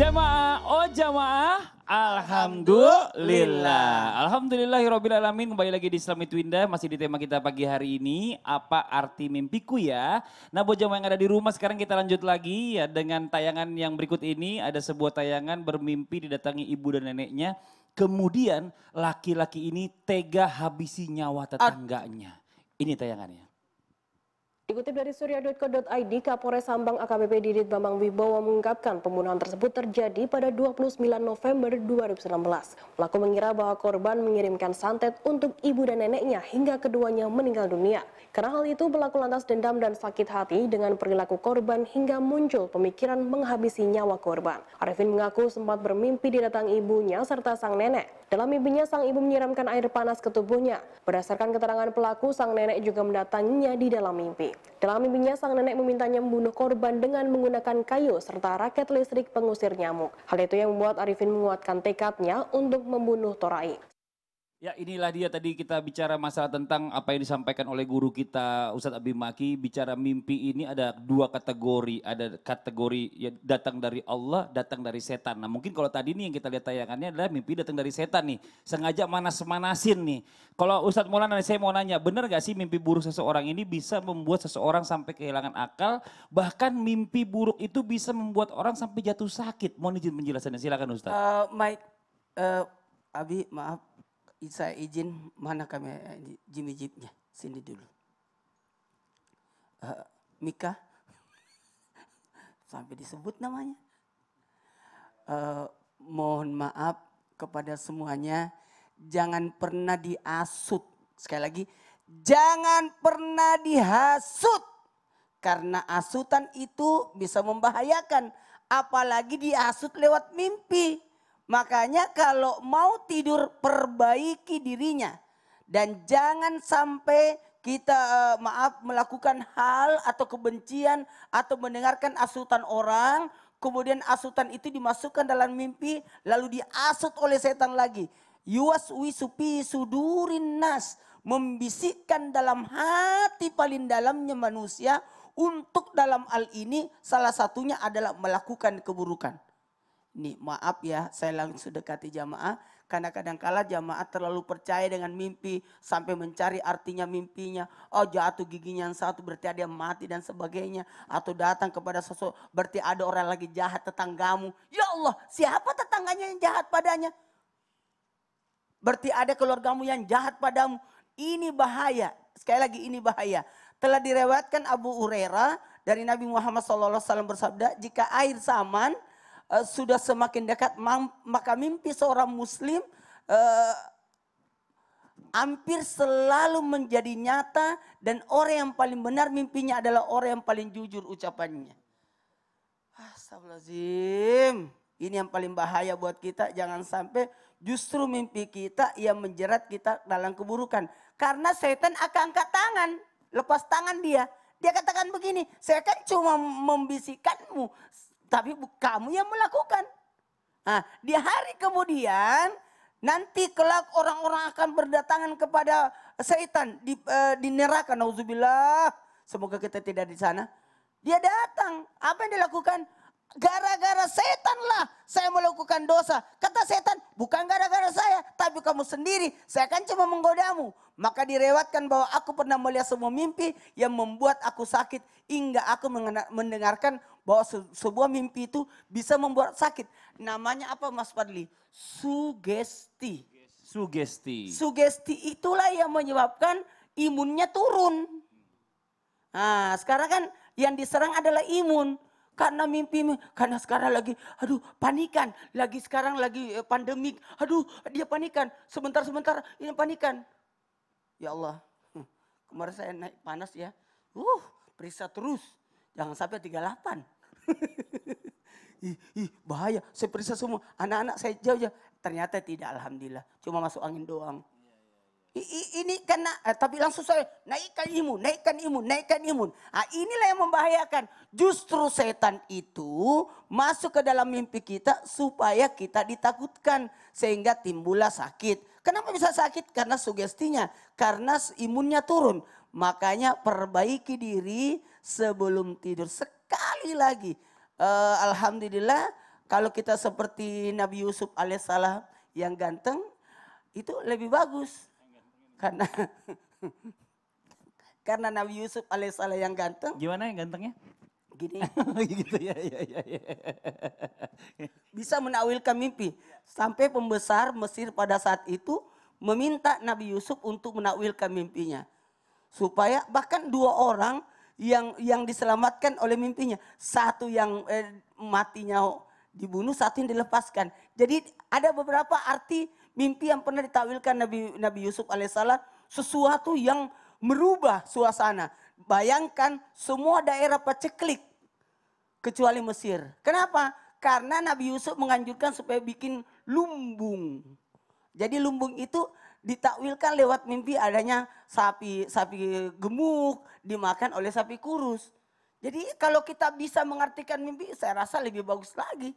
Jamaah, oh jamaah, Alhamdulillah. Alhamdulillahirabbil alamin kembali lagi di Islamic Winda masih di tema kita pagi hari ini apa arti mimpiku ya. Nah, buat jamaah yang ada di rumah sekarang kita lanjut lagi ya dengan tayangan yang berikut ini ada sebuah tayangan bermimpi didatangi ibu dan neneknya kemudian laki-laki ini tega habisi nyawa tetangganya. Ini tayangannya. Dikutip dari surya.co.id, Kapolres Sambang AKBP Didit Bambang Wibowo mengungkapkan pembunuhan tersebut terjadi pada 29 November belas. Pelaku mengira bahwa korban mengirimkan santet untuk ibu dan neneknya hingga keduanya meninggal dunia. Karena hal itu, pelaku lantas dendam dan sakit hati dengan perilaku korban hingga muncul pemikiran menghabisi nyawa korban. Arifin mengaku sempat bermimpi didatang ibunya serta sang nenek. Dalam mimpinya, sang ibu menyiramkan air panas ke tubuhnya. Berdasarkan keterangan pelaku, sang nenek juga mendatanginya di dalam mimpi. Dalam mimpinya, sang nenek memintanya membunuh korban dengan menggunakan kayu serta raket listrik pengusir nyamuk. Hal itu yang membuat Arifin menguatkan tekadnya untuk membunuh Torai. Ya inilah dia tadi kita bicara masalah tentang apa yang disampaikan oleh guru kita Ustadz Abimaki bicara mimpi ini ada dua kategori ada kategori ya, datang dari Allah datang dari setan nah mungkin kalau tadi nih yang kita lihat tayangannya adalah mimpi datang dari setan nih sengaja manas manasin nih kalau Ustadz Maulana saya mau nanya benar gak sih mimpi buruk seseorang ini bisa membuat seseorang sampai kehilangan akal bahkan mimpi buruk itu bisa membuat orang sampai jatuh sakit mohon izin penjelasannya silakan Ustadz. Uh, Mike uh, Abi maaf saya izin mana kami eh, Jimmy Jeepnya sini dulu. Uh, Mika sampai disebut namanya. Uh, mohon maaf kepada semuanya, jangan pernah diasut. Sekali lagi, jangan pernah dihasut karena asutan itu bisa membahayakan, apalagi diasut lewat mimpi. Makanya kalau mau tidur perbaiki dirinya dan jangan sampai kita eh, maaf melakukan hal atau kebencian atau mendengarkan asutan orang, kemudian asutan itu dimasukkan dalam mimpi lalu diasut oleh setan lagi. Yuas wisupi sudurin nas membisikkan dalam hati paling dalamnya manusia untuk dalam hal ini salah satunya adalah melakukan keburukan. Nih maaf ya, saya langsung dekati jamaah. Karena kadang-kala jamaah terlalu percaya dengan mimpi. Sampai mencari artinya mimpinya. Oh jatuh giginya yang satu berarti ada yang mati dan sebagainya. Atau datang kepada sosok berarti ada orang lagi jahat tetanggamu. Ya Allah siapa tetangganya yang jahat padanya? Berarti ada keluargamu yang jahat padamu. Ini bahaya. Sekali lagi ini bahaya. Telah direwatkan Abu Hurairah dari Nabi Muhammad SAW bersabda, jika air saman Eh, sudah semakin dekat, maka mimpi seorang muslim uh, hampir selalu menjadi nyata dan orang yang paling benar mimpinya adalah orang yang paling jujur ucapannya. Astagfirullahaladzim. Ini yang paling bahaya buat kita. Jangan sampai justru mimpi kita yang menjerat kita dalam keburukan. Karena setan akan angkat tangan. Lepas tangan dia. Dia katakan begini, saya kan cuma membisikkanmu. Tapi kamu yang melakukan. Nah, di hari kemudian nanti kelak orang-orang akan berdatangan kepada setan di, uh, di neraka. Nauzubillah. Semoga kita tidak di sana. Dia datang. Apa yang dilakukan? Gara-gara setan lah saya melakukan dosa. Kata setan, bukan gara-gara saya, tapi kamu sendiri. Saya kan cuma menggodamu. Maka direwatkan bahwa aku pernah melihat semua mimpi yang membuat aku sakit. Hingga aku mendengarkan bahwa se sebuah mimpi itu bisa membuat sakit. Namanya apa Mas Fadli? Sugesti. Sugesti. Sugesti itulah yang menyebabkan imunnya turun. Nah, sekarang kan yang diserang adalah imun karena mimpi karena sekarang lagi aduh panikan lagi sekarang lagi eh, pandemik aduh dia panikan sebentar sebentar ini panikan ya Allah hmm, kemarin saya naik panas ya uh periksa terus jangan sampai 38 ih, ih, bahaya. Saya periksa semua. Anak-anak saya jauh ya Ternyata tidak, alhamdulillah. Cuma masuk angin doang. I, i, ini kena kan eh, tapi langsung saya naikkan imun, naikkan imun, naikkan imun. Nah, inilah yang membahayakan. Justru setan itu masuk ke dalam mimpi kita supaya kita ditakutkan. Sehingga timbullah sakit. Kenapa bisa sakit? Karena sugestinya. Karena imunnya turun. Makanya perbaiki diri sebelum tidur. Sek sekali lagi. Uh, Alhamdulillah kalau kita seperti Nabi Yusuf alaihissalam yang ganteng itu lebih bagus. Karena karena Nabi Yusuf alaihissalam yang ganteng. Gimana yang gantengnya? Gini. Oh, gitu ya, ya, ya, ya. Bisa menawilkan mimpi. Sampai pembesar Mesir pada saat itu meminta Nabi Yusuf untuk menakwilkan mimpinya. Supaya bahkan dua orang yang yang diselamatkan oleh mimpinya. Satu yang eh, matinya dibunuh, satu yang dilepaskan. Jadi ada beberapa arti mimpi yang pernah ditawilkan Nabi Nabi Yusuf alaihissalam sesuatu yang merubah suasana. Bayangkan semua daerah paceklik kecuali Mesir. Kenapa? Karena Nabi Yusuf menganjurkan supaya bikin lumbung. Jadi lumbung itu ditakwilkan lewat mimpi adanya sapi sapi gemuk dimakan oleh sapi kurus. Jadi kalau kita bisa mengartikan mimpi, saya rasa lebih bagus lagi.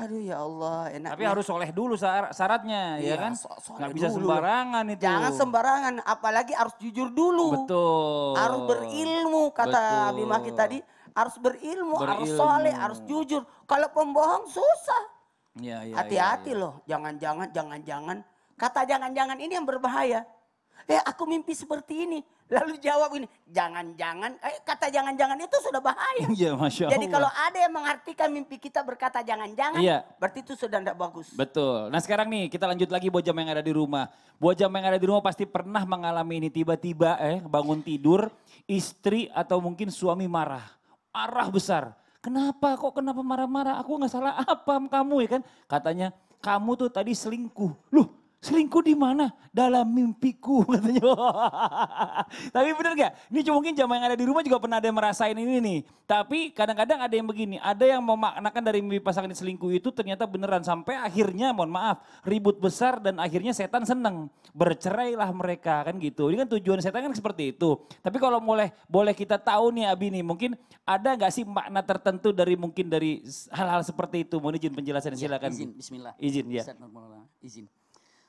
Aduh ya Allah enak. Tapi harus soleh dulu syaratnya ya iya, ya kan. So Gak bisa dulu. sembarangan itu. Jangan sembarangan apalagi harus jujur dulu. Betul. Harus berilmu kata Bimaki tadi. Harus berilmu, berilmu, harus soleh, harus jujur. Kalau pembohong susah. Iya, iya, iya, Hati-hati ya, ya, ya, ya. loh. Jangan-jangan, jangan-jangan Kata jangan-jangan ini yang berbahaya. Eh aku mimpi seperti ini. Lalu jawab ini, jangan-jangan, eh, kata jangan-jangan itu sudah bahaya. Iya, Masya Allah. Jadi kalau ada yang mengartikan mimpi kita berkata jangan-jangan, iya. berarti itu sudah tidak bagus. Betul. Nah sekarang nih kita lanjut lagi buat jam yang ada di rumah. Buat jam yang ada di rumah pasti pernah mengalami ini. Tiba-tiba eh bangun tidur, istri atau mungkin suami marah. Arah besar. Kenapa kok kenapa marah-marah? Aku nggak salah apa kamu ya kan? Katanya kamu tuh tadi selingkuh. Loh Selingkuh di mana? Dalam mimpiku katanya. Tapi bener gak? Ini cuma mungkin jamaah yang ada di rumah juga pernah ada yang merasain ini nih. Tapi kadang-kadang ada yang begini, ada yang memaknakan dari mimpi pasangan selingkuh itu ternyata beneran. Sampai akhirnya mohon maaf, ribut besar dan akhirnya setan seneng. Bercerailah mereka kan gitu. Ini kan tujuan setan kan seperti itu. Tapi kalau boleh boleh kita tahu nih Abi nih, mungkin ada gak sih makna tertentu dari mungkin dari hal-hal seperti itu? Mohon izin penjelasan ya, silakan. Ya, izin, bismillah. Izin ya. Izin.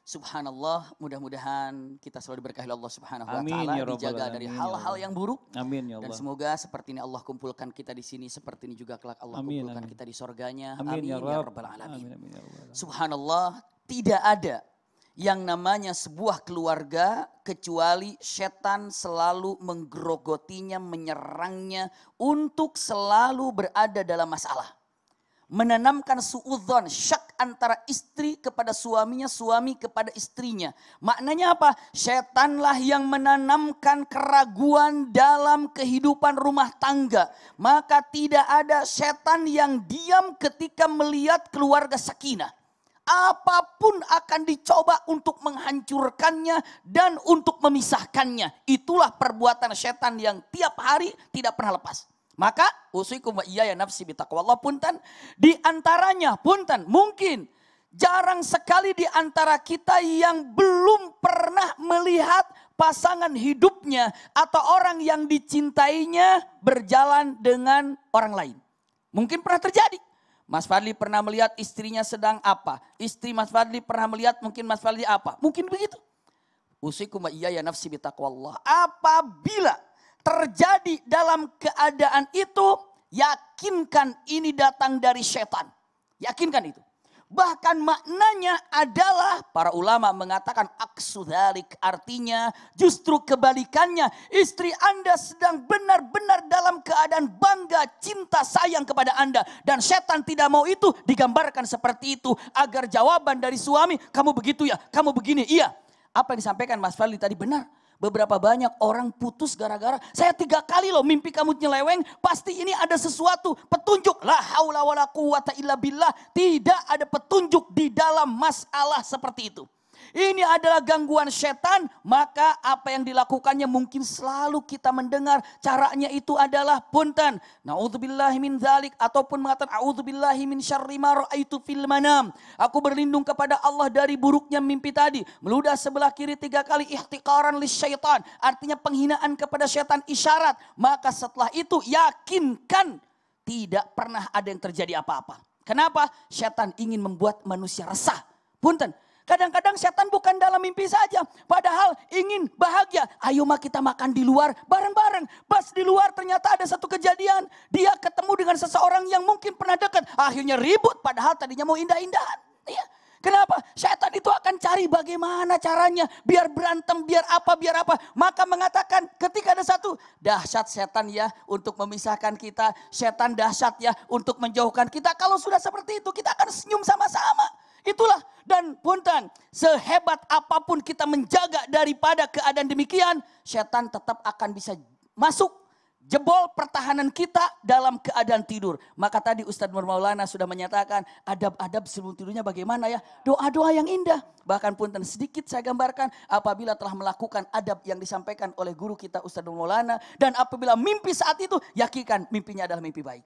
Subhanallah, mudah-mudahan kita selalu diberkahi oleh Allah Subhanahu wa taala, ya dijaga dari ya hal-hal yang buruk. Amin ya Allah. Dan semoga seperti ini Allah kumpulkan kita di sini, seperti ini juga kelak Allah amin, kumpulkan amin. kita di sorganya. Amin, ya amin ya, ya rabbal alamin. Amin, amin, ya Subhanallah, tidak ada yang namanya sebuah keluarga kecuali setan selalu menggerogotinya, menyerangnya untuk selalu berada dalam masalah. Menanamkan suudzon, syak antara istri kepada suaminya, suami kepada istrinya. Maknanya apa? Setanlah yang menanamkan keraguan dalam kehidupan rumah tangga. Maka tidak ada setan yang diam ketika melihat keluarga sakinah apapun akan dicoba untuk menghancurkannya dan untuk memisahkannya. Itulah perbuatan setan yang tiap hari tidak pernah lepas. Maka usikum wa iya ya nafsi Allah punten. Di antaranya punten mungkin jarang sekali di antara kita yang belum pernah melihat pasangan hidupnya atau orang yang dicintainya berjalan dengan orang lain. Mungkin pernah terjadi. Mas Fadli pernah melihat istrinya sedang apa. Istri Mas Fadli pernah melihat mungkin Mas Fadli apa. Mungkin begitu. Usikum iya ya nafsi Allah. Apabila terjadi dalam keadaan itu, yakinkan ini datang dari setan. Yakinkan itu. Bahkan maknanya adalah para ulama mengatakan aksudalik artinya justru kebalikannya. Istri Anda sedang benar-benar dalam keadaan bangga, cinta, sayang kepada Anda. Dan setan tidak mau itu digambarkan seperti itu. Agar jawaban dari suami, kamu begitu ya, kamu begini, iya. Apa yang disampaikan Mas Fali tadi benar Beberapa banyak orang putus gara-gara, saya tiga kali loh mimpi kamu nyeleweng, pasti ini ada sesuatu, petunjuk. La haula wala quwata illa billah, tidak ada petunjuk di dalam masalah seperti itu ini adalah gangguan setan, maka apa yang dilakukannya mungkin selalu kita mendengar caranya itu adalah punten. Nauzubillahi min zalik ataupun mengatakan auzubillahi min syarri ma raaitu fil manam. Aku berlindung kepada Allah dari buruknya mimpi tadi. Meludah sebelah kiri tiga kali ihtiqaran li syaitan. Artinya penghinaan kepada setan isyarat. Maka setelah itu yakinkan tidak pernah ada yang terjadi apa-apa. Kenapa? Setan ingin membuat manusia resah. Punten, Kadang-kadang setan bukan dalam mimpi saja. Padahal ingin bahagia. Ayo mah kita makan di luar bareng-bareng. Pas di luar ternyata ada satu kejadian. Dia ketemu dengan seseorang yang mungkin pernah dekat. Akhirnya ribut padahal tadinya mau indah-indahan. Ya. Kenapa? Setan itu akan cari bagaimana caranya biar berantem, biar apa, biar apa. Maka mengatakan ketika ada satu dahsyat setan ya untuk memisahkan kita, setan dahsyat ya untuk menjauhkan kita. Kalau sudah seperti itu kita akan senyum sama-sama. Itulah dan punten, sehebat apapun kita menjaga daripada keadaan demikian, setan tetap akan bisa masuk jebol pertahanan kita dalam keadaan tidur. Maka tadi Ustadz Nur Maulana sudah menyatakan adab-adab sebelum tidurnya bagaimana ya? Doa-doa yang indah. Bahkan punten sedikit saya gambarkan apabila telah melakukan adab yang disampaikan oleh guru kita Ustadz Nur Maulana dan apabila mimpi saat itu yakinkan mimpinya adalah mimpi baik.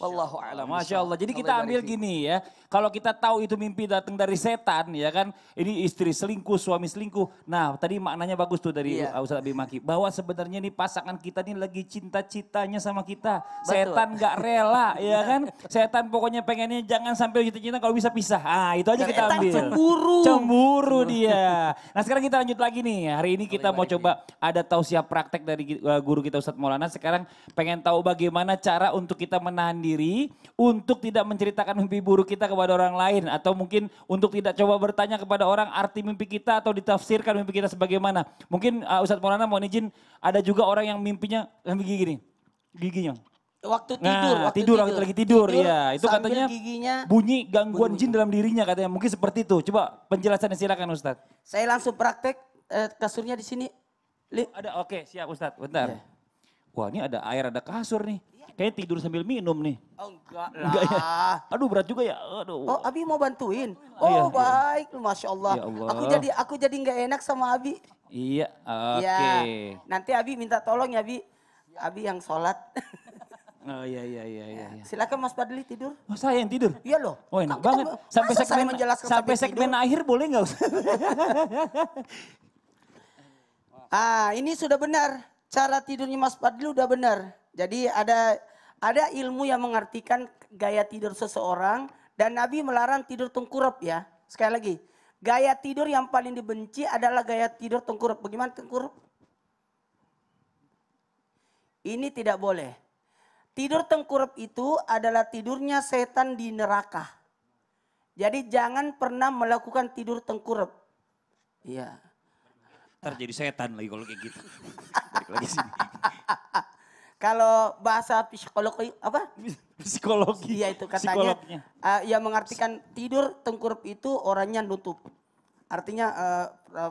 Wallahu a'lam. Masya Allah. Jadi kita ambil gini ya. Kalau kita tahu itu mimpi datang dari setan ya kan. Ini istri selingkuh, suami selingkuh. Nah tadi maknanya bagus tuh dari iya. Ustaz Abi Maki. Bahwa sebenarnya nih pasangan kita ini lagi cinta citanya sama kita. Betul. Setan gak rela ya kan. Setan pokoknya pengennya jangan sampai cinta-cinta kalau bisa pisah. Ah itu aja kita ambil. Cemburu. Cemburu dia. Nah sekarang kita lanjut lagi nih. Hari ini kita mau coba ada tausiah praktek dari eh, guru kita Ustadz Maulana. Sekarang pengen tahu bagaimana cara untuk kita menahan diri diri untuk tidak menceritakan mimpi buruk kita kepada orang lain atau mungkin untuk tidak coba bertanya kepada orang arti mimpi kita atau ditafsirkan mimpi kita sebagaimana. Mungkin uh, Ustadz Maulana mohon izin ada juga orang yang mimpinya gigi gini. Giginya waktu nah, tidur, nah, waktu tidur, tidur, waktu lagi tidur, tidur ya. Itu katanya giginya bunyi gangguan bunyi. jin dalam dirinya katanya. Mungkin seperti itu. Coba penjelasannya silakan Ustaz. Saya langsung praktek eh, kasurnya di sini. Li ada oke, okay, siap Ustaz. Bentar. Yeah. Wah, ini ada air, ada kasur nih. Kayaknya tidur sambil minum nih. Oh, enggak lah. Enggak ya? Aduh berat juga ya. Aduh. Oh Abi mau bantuin. Iya, oh iya, baik, iya. masya Allah. Ya Allah. Aku jadi aku jadi nggak enak sama Abi. Iya. iya. Oke. Okay. Ya. Nanti Abi minta tolong ya Abi. Abi yang sholat. Oh iya iya iya iya. Ya. Silakan Mas Padli tidur. Oh saya yang tidur. Iya loh. Oh enak Kau, banget. Sampai segmen sampai, sampai segmen tidur? akhir boleh nggak ah ini sudah benar. Cara tidurnya Mas Padli udah benar. Jadi ada ada ilmu yang mengartikan gaya tidur seseorang dan Nabi melarang tidur tengkurap ya. Sekali lagi, gaya tidur yang paling dibenci adalah gaya tidur tengkurap. Bagaimana tengkurap? Ini tidak boleh. Tidur tengkurap itu adalah tidurnya setan di neraka. Jadi jangan pernah melakukan tidur tengkurap. Iya. terjadi setan lagi kalau kayak gitu. lagi sini. Kalau bahasa psikologi apa? Psikologi. Iya itu katanya. Uh, yang mengartikan tidur tengkurap itu orangnya nutup. Artinya uh,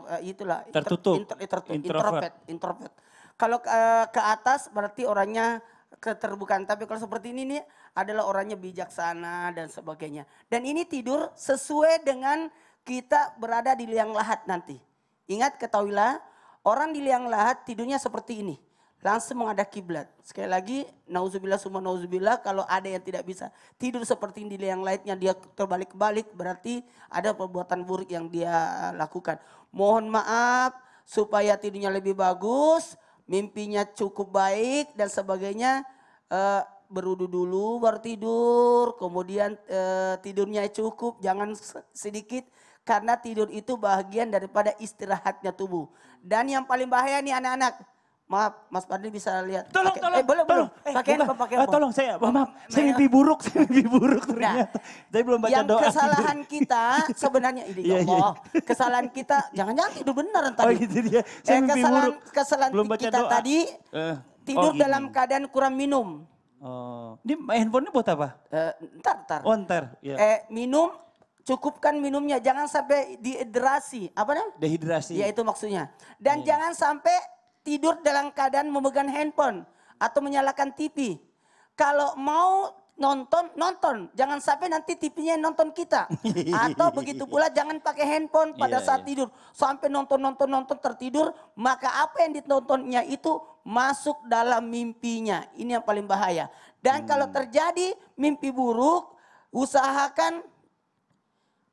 uh, itulah tertutup, inter, inter, inter, introvert. introvert. Kalau uh, ke atas berarti orangnya keterbukaan. Tapi kalau seperti ini nih adalah orangnya bijaksana dan sebagainya. Dan ini tidur sesuai dengan kita berada di liang lahat nanti. Ingat ketahuilah orang di liang lahat tidurnya seperti ini langsung menghadap kiblat. Sekali lagi, nauzubillah semua nauzubillah kalau ada yang tidak bisa tidur seperti ini yang lainnya dia terbalik-balik berarti ada perbuatan buruk yang dia eh, lakukan. Mohon maaf supaya tidurnya lebih bagus, mimpinya cukup baik dan sebagainya e, berudu dulu baru tidur, kemudian e, tidurnya cukup, jangan sedikit karena tidur itu bagian daripada istirahatnya tubuh. Dan yang paling bahaya nih anak-anak, Maaf, Mas Padli bisa lihat. Tolong, pake, tolong, eh, boleh, tolong. Belum. Eh, apa, pakai eh, apa? Tolong, saya, maaf, maaf saya mimpi buruk, saya mimpi buruk nah, ternyata. Nah, saya belum baca yang doa. kesalahan tidur. kita sebenarnya, ini iya, ya iya. Allah, kesalahan kita, jangan-jangan tidur benar tadi. Oh gitu dia, saya eh, mimpi kesalahan, buruk. Kesalahan belum baca kita doa. tadi, uh, tidur oh, dalam keadaan kurang minum. Oh, ini handphonenya buat apa? Uh, ntar, ntar. Oh ntar, Yeah. Eh, minum, cukupkan minumnya, jangan sampai dehidrasi. Apa namanya? Dehidrasi. Ya itu maksudnya. Dan yeah. jangan sampai tidur dalam keadaan memegang handphone atau menyalakan TV. Kalau mau nonton, nonton. Jangan sampai nanti TV-nya nonton kita. Atau begitu pula jangan pakai handphone pada yeah, saat yeah. tidur. Sampai nonton-nonton-nonton tertidur, maka apa yang ditontonnya itu masuk dalam mimpinya. Ini yang paling bahaya. Dan hmm. kalau terjadi mimpi buruk, usahakan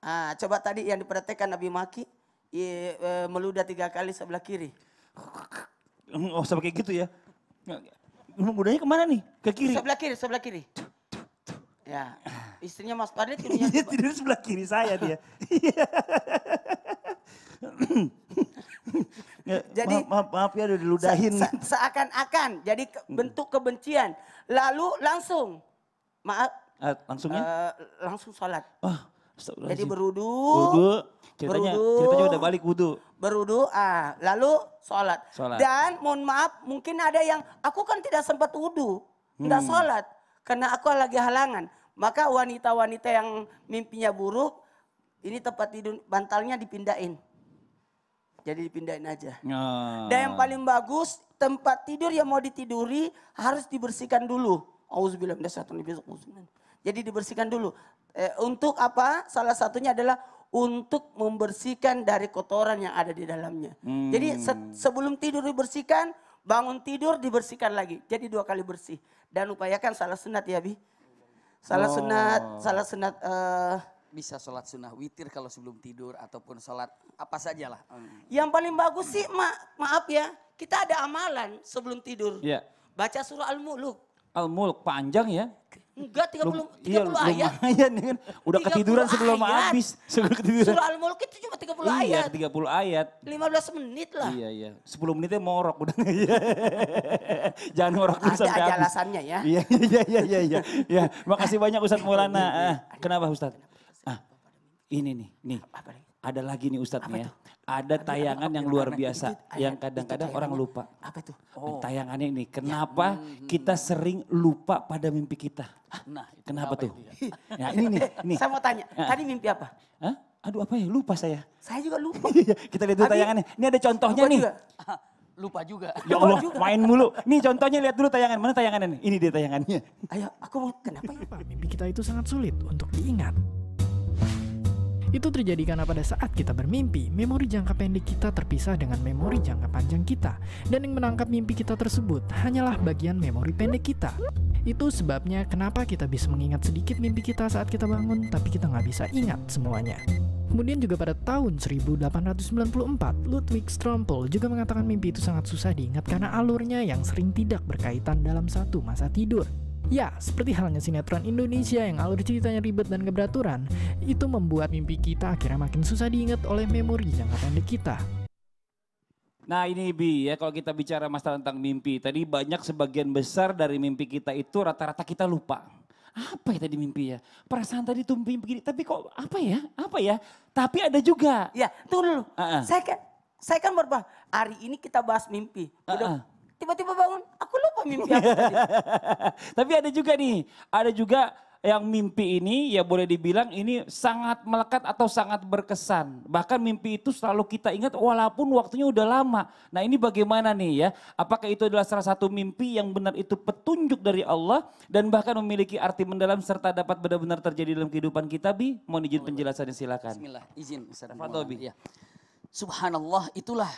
ah coba tadi yang diperhatikan Nabi Maki eh, meludah tiga kali sebelah kiri nggak usah pakai gitu ya. Mudanya kemana nih? Ke kiri? Sebelah kiri, sebelah kiri. Ya, istrinya Mas Padli iya, tidurnya. tidur sebelah kiri saya dia. Iya. jadi maaf, maaf, maaf ya udah diludahin. Se, se, Seakan-akan jadi ke, hmm. bentuk kebencian. Lalu langsung maaf. Uh, langsungnya? Uh, langsung sholat. Oh, jadi berudu. berudu Ceritanya, berudu, ceritanya udah balik wudu. Berudu, ah, lalu sholat. Dan mohon maaf mungkin ada yang, aku kan tidak sempat wudu. Tidak hmm. sholat. Karena aku lagi halangan. Maka wanita-wanita yang mimpinya buruk, ini tempat tidur bantalnya dipindahin. Jadi dipindahin aja. Oh. Dan yang paling bagus, tempat tidur yang mau ditiduri harus dibersihkan dulu. Auzubillah minasyaitonir rajim. Jadi dibersihkan dulu. Eh, untuk apa? Salah satunya adalah untuk membersihkan dari kotoran yang ada di dalamnya. Hmm. Jadi se sebelum tidur dibersihkan, bangun tidur dibersihkan lagi. Jadi dua kali bersih. Dan upayakan salah sunat ya Bi. Salah oh. sunat, salah eh, sunat. Uh, bisa sholat sunnah witir kalau sebelum tidur ataupun sholat apa sajalah. lah. Hmm. Yang paling bagus sih ma maaf ya kita ada amalan sebelum tidur. Yeah. Baca surah Al-Muluk. al Muluk panjang ya. Enggak, 30, 30 iya, ayat. Iya, kan? Udah ketiduran ayat. sebelum habis. Sebelum ketiduran. Surah Al-Mulk itu cuma 30 iya, ayat. Iya, 30 ayat. 15 menit lah. Iya, iya. 10 menitnya morok udah. Jangan morok dulu sampai habis. Ada alasannya ya. Iya, iya, iya, iya. iya. ya, makasih banyak Ustadz Maulana. Iya, iya, ah, kenapa Ustadz? Ah, ini nih, nih. Apa, apa, ada lagi nih Ustadz nih ya. Tuh? Ada tayangan yang luar biasa itu, yang kadang-kadang orang lupa. Apa itu? Oh. oh. Tayangannya ini. Ya, kenapa ya. hmm. kita hmm. sering lupa pada mimpi kita? Nah, kenapa tuh? Ya? ya? ini nih, ini. Saya mau tanya, ya. tadi mimpi apa? Hah? Aduh apa ya? Lupa saya. Saya juga lupa. kita lihat dulu tayangannya. Ini ada contohnya lupa nih. Juga. Lupa juga. Ya Allah, juga. main mulu. Nih contohnya lihat dulu tayangan. Mana tayangannya nih? Ini dia tayangannya. Ayo, aku mau kenapa ya? Mimpi kita itu sangat sulit untuk diingat. Itu terjadi karena pada saat kita bermimpi, memori jangka pendek kita terpisah dengan memori jangka panjang kita, dan yang menangkap mimpi kita tersebut hanyalah bagian memori pendek kita. Itu sebabnya kenapa kita bisa mengingat sedikit mimpi kita saat kita bangun, tapi kita nggak bisa ingat semuanya. Kemudian juga pada tahun 1894, Ludwig Strompel juga mengatakan mimpi itu sangat susah diingat karena alurnya yang sering tidak berkaitan dalam satu masa tidur. Ya, seperti halnya sinetron Indonesia yang alur ceritanya ribet dan keberaturan, itu membuat mimpi kita akhirnya makin susah diingat oleh memori jangka pendek kita. Nah ini Bi ya kalau kita bicara masalah tentang mimpi. Tadi banyak sebagian besar dari mimpi kita itu rata-rata kita lupa. Apa ya tadi mimpi ya? Perasaan tadi tuh mimpi begini, tapi kok apa ya? Apa ya? Tapi ada juga. Ya tunggu dulu. Uh -uh. Saya kan saya kan berubah, hari ini kita bahas mimpi. Udah uh -uh tiba-tiba bangun, aku lupa mimpi aku tadi. Tapi ada juga nih, ada juga yang mimpi ini ya boleh dibilang ini sangat melekat atau sangat berkesan. Bahkan mimpi itu selalu kita ingat walaupun waktunya udah lama. Nah ini bagaimana nih ya? Apakah itu adalah salah satu mimpi yang benar itu petunjuk dari Allah dan bahkan memiliki arti mendalam serta dapat benar-benar terjadi dalam kehidupan kita Bi? Mohon izin penjelasannya silakan. Bismillah, izin Ya. Subhanallah itulah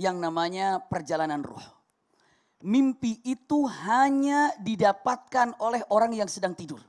yang namanya perjalanan ruh Mimpi itu hanya didapatkan oleh orang yang sedang tidur.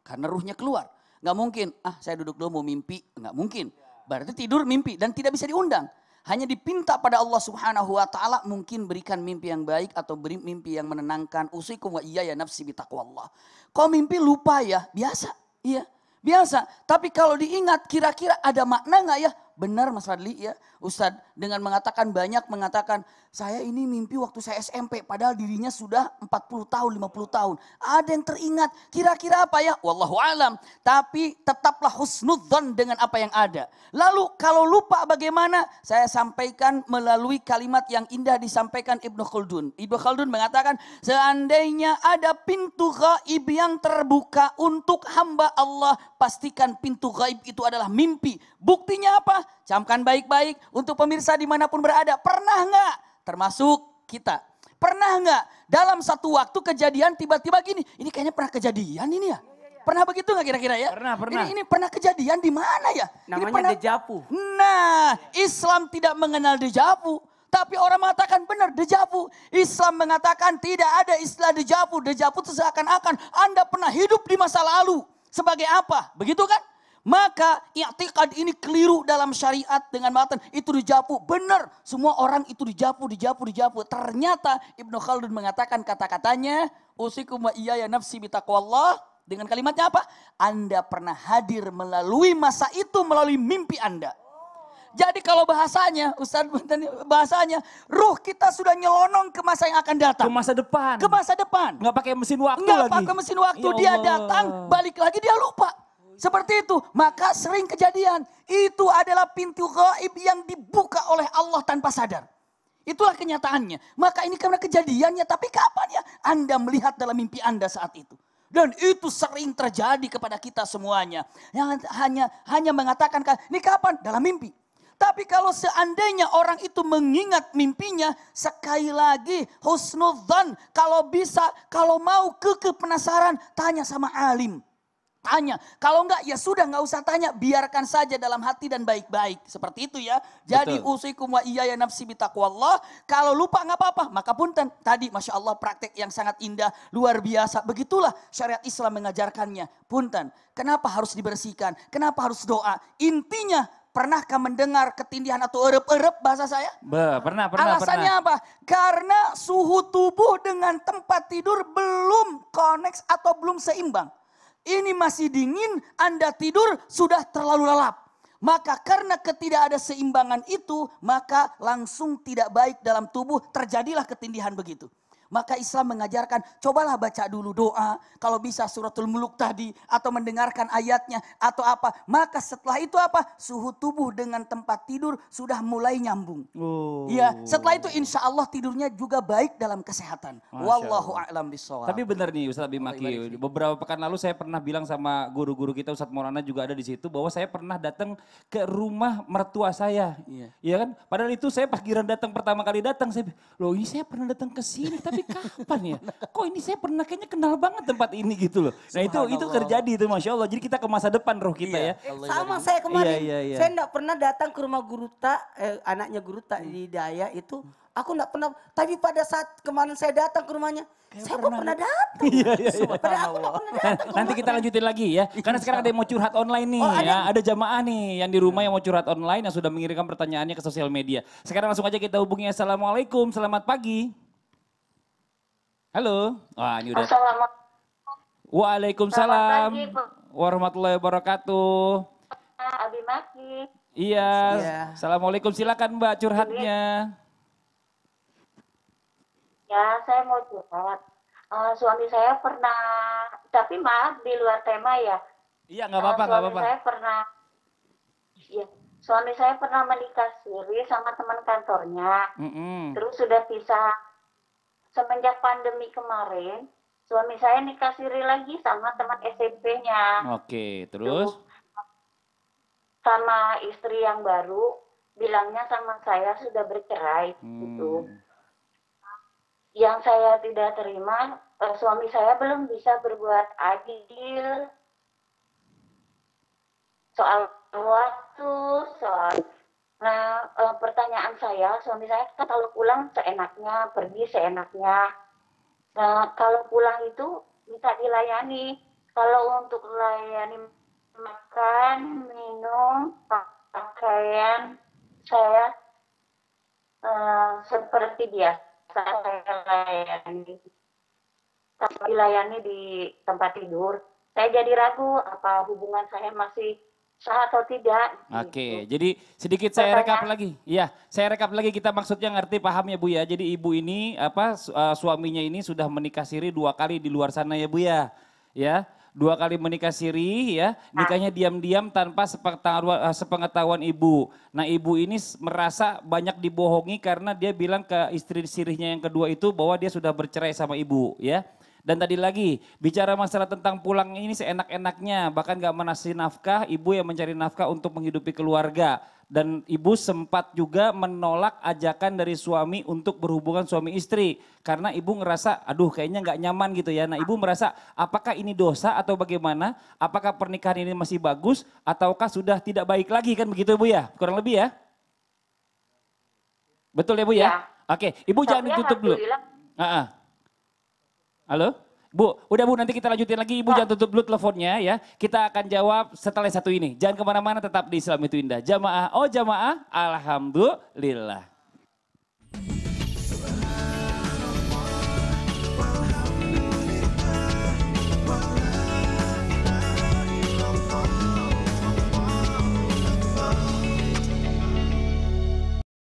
Karena ruhnya keluar. Gak mungkin, ah saya duduk dulu mau mimpi. Gak mungkin. Berarti tidur mimpi dan tidak bisa diundang. Hanya dipinta pada Allah subhanahu wa ta'ala mungkin berikan mimpi yang baik atau beri mimpi yang menenangkan. Usikum wa iya ya nafsi Allah. Kau mimpi lupa ya, biasa. Iya, biasa. Tapi kalau diingat kira-kira ada makna nggak ya? benar Mas Radli ya, Ustad dengan mengatakan banyak mengatakan saya ini mimpi waktu saya SMP padahal dirinya sudah 40 tahun, 50 tahun. Ada yang teringat kira-kira apa ya? Wallahu alam. Tapi tetaplah husnudzon dengan apa yang ada. Lalu kalau lupa bagaimana? Saya sampaikan melalui kalimat yang indah disampaikan Ibnu Khaldun. Ibnu Khaldun mengatakan seandainya ada pintu gaib yang terbuka untuk hamba Allah, pastikan pintu gaib itu adalah mimpi. Buktinya apa? Camkan baik-baik untuk pemirsa dimanapun berada. Pernah nggak? Termasuk kita. Pernah nggak dalam satu waktu kejadian tiba-tiba gini? Ini kayaknya pernah kejadian ini ya? Iya, iya, iya. Pernah begitu nggak kira-kira ya? Pernah, pernah. Ini, ini pernah kejadian di mana ya? Namanya ini pernah... dejavu. Nah, Islam tidak mengenal dejavu. Tapi orang mengatakan benar dejavu. Islam mengatakan tidak ada istilah dejavu. Dejavu itu seakan-akan Anda pernah hidup di masa lalu. Sebagai apa? Begitu kan? Maka i'tikad ini keliru dalam syariat dengan matan itu dijapu. Benar, semua orang itu dijapu, dijapu, dijapu. Ternyata Ibnu Khaldun mengatakan kata-katanya, usikum wa iya ya nafsi bitakwallah. Dengan kalimatnya apa? Anda pernah hadir melalui masa itu melalui mimpi Anda. Jadi kalau bahasanya, Ustaz bahasanya, ruh kita sudah nyelonong ke masa yang akan datang. Ke masa depan. Ke masa depan. Nggak pakai mesin waktu Nggak lagi. Nggak pakai mesin waktu, ya dia datang, balik lagi dia lupa. Seperti itu. Maka sering kejadian. Itu adalah pintu gaib yang dibuka oleh Allah tanpa sadar. Itulah kenyataannya. Maka ini karena kejadiannya. Tapi kapan ya Anda melihat dalam mimpi Anda saat itu? Dan itu sering terjadi kepada kita semuanya. Yang hanya hanya mengatakan, ini kapan? Dalam mimpi. Tapi kalau seandainya orang itu mengingat mimpinya, sekali lagi husnudhan, kalau bisa, kalau mau ke penasaran, tanya sama alim tanya. Kalau enggak ya sudah enggak usah tanya, biarkan saja dalam hati dan baik-baik. Seperti itu ya. Jadi usikum wa iya nafsi bitaqwallah. Kalau lupa enggak apa-apa, maka punten. Tadi Masya Allah praktek yang sangat indah, luar biasa. Begitulah syariat Islam mengajarkannya. Punten, kenapa harus dibersihkan? Kenapa harus doa? Intinya Pernahkah mendengar ketindihan atau erep-erep bahasa saya? Be, pernah, pernah. Alasannya pernah. apa? Karena suhu tubuh dengan tempat tidur belum koneks atau belum seimbang ini masih dingin, Anda tidur sudah terlalu lelap. Maka karena ketidak ada seimbangan itu, maka langsung tidak baik dalam tubuh, terjadilah ketindihan begitu. Maka Islam mengajarkan, cobalah baca dulu doa, kalau bisa suratul muluk tadi, atau mendengarkan ayatnya, atau apa. Maka setelah itu apa? Suhu tubuh dengan tempat tidur sudah mulai nyambung. Oh. Ya, setelah itu insya Allah tidurnya juga baik dalam kesehatan. Wallahu a'lam bisawab. Tapi benar nih Ustaz Bimaki, beberapa pekan lalu saya pernah bilang sama guru-guru kita Ustaz Morana juga ada di situ, bahwa saya pernah datang ke rumah mertua saya. Iya. Ya kan? Padahal itu saya pas giran datang pertama kali datang, saya loh ini saya pernah datang ke sini, tapi tapi kapan ya? Kok ini saya pernah kayaknya kenal banget tempat ini gitu loh. Nah itu itu terjadi itu masya Allah. Jadi kita ke masa depan roh kita iya, ya. Sama saya iya, kemarin, iya, iya, iya. saya enggak pernah datang ke rumah Guruta, eh, anaknya Guruta hmm. di Daya itu. Aku enggak pernah, tapi pada saat kemarin saya datang ke rumahnya, Kayak saya pernah, pernah datang. Iya, iya, iya. aku pernah datang. Nah, nanti kita lanjutin lagi ya. Iya, Karena sekarang ada yang mau curhat online nih. Oh, ada. Ya. ada jamaah nih yang di rumah yang mau curhat online yang sudah mengirimkan pertanyaannya ke sosial media. Sekarang langsung aja kita hubungi. Assalamualaikum, selamat pagi. Halo. Wah, ini udah. Assalamualaikum. Waalaikumsalam. Warahmatullahi wabarakatuh. Abi Maki. Iya. iya. Assalamualaikum. Silakan Mbak curhatnya. Ya, saya mau curhat. Uh, suami saya pernah, tapi maaf di luar tema ya. Iya, nggak apa-apa, eh, nggak uh, apa-apa. Saya pernah, Iya. suami saya pernah menikah siri sama teman kantornya. Mm -hmm. Terus sudah pisah semenjak pandemi kemarin suami saya nikah siri lagi sama teman SMP-nya. Oke, terus? sama istri yang baru bilangnya sama saya sudah bercerai gitu. hmm. gitu. Yang saya tidak terima eh, suami saya belum bisa berbuat adil soal waktu, soal Nah, uh, pertanyaan saya, suami saya kan kalau pulang seenaknya, pergi seenaknya. Nah, kalau pulang itu minta dilayani. Kalau untuk layani makan, minum, pakaian, saya uh, seperti biasa saya layani. Tapi layani di tempat tidur. Saya jadi ragu apa hubungan saya masih sah atau tidak. Oke, gitu. jadi sedikit Pertanyaan. saya rekap lagi. Iya, saya rekap lagi kita maksudnya ngerti paham ya Bu ya. Jadi ibu ini apa eh, suaminya ini sudah menikah siri dua kali di luar sana ya Bu ya. Ya, dua kali menikah siri ya, ah. nikahnya diam-diam tanpa sepengetahuan, eh, sepengetahuan ibu. Nah, ibu ini merasa banyak dibohongi karena dia bilang ke istri sirihnya yang kedua itu bahwa dia sudah bercerai sama ibu ya. Dan tadi lagi, bicara masalah tentang pulang ini seenak-enaknya, bahkan gak menasih nafkah, ibu yang mencari nafkah untuk menghidupi keluarga. Dan ibu sempat juga menolak ajakan dari suami untuk berhubungan suami istri. Karena ibu ngerasa, aduh kayaknya gak nyaman gitu ya. Nah ibu merasa, apakah ini dosa atau bagaimana? Apakah pernikahan ini masih bagus? Ataukah sudah tidak baik lagi kan begitu ibu ya? Kurang lebih ya? Betul ya ibu ya? ya. Oke, ibu Tapi jangan ditutup dulu. Uh -uh. Halo? Bu, udah Bu nanti kita lanjutin lagi Ibu ah. jangan tutup dulu teleponnya ya. Kita akan jawab setelah satu ini. Jangan kemana-mana tetap di Islam itu indah. Jamaah, oh jamaah, Alhamdulillah.